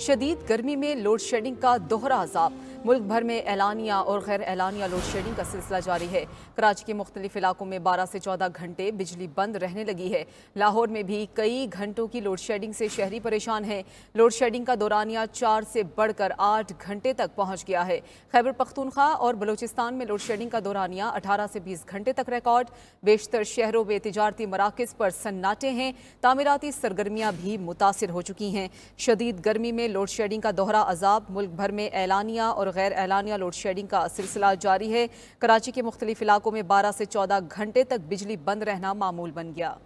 शदीद गर्मी में लोड शेडिंग का दोहरा अजाब मुल्क भर में ऐलानिया और गैर ऐलानिया लोड शेडिंग का सिलसिला जारी है कराची के मुख्तलिफ इलाकों में बारह से चौदह घंटे बिजली बंद रहने लगी है लाहौर में भी कई घंटों की लोड शेडिंग से शहरी परेशान है लोड शेडिंग का दौरानिया चार से बढ़कर आठ घंटे तक पहुँच गया है खैबर पख्तूनख्वा और बलोचिस्तान में लोड शेडिंग का दौरानिया अठारह से बीस घंटे तक रिकॉर्ड बेशतर शहरों में तजारती मराकज़ पर सन्नाटे हैं तमीराती सरगर्मियाँ भी मुतासर हो चुकी हैं शदीद गर्मी में लोड शेडिंग का दोहरा अजाब मुल्क भर में ऐलानिया और गैर एलानिया लोड शेडिंग का सिलसिला जारी है कराची के मुख्तलिफ इलाकों में बारह से चौदह घंटे तक बिजली बंद रहना मामूल बन गया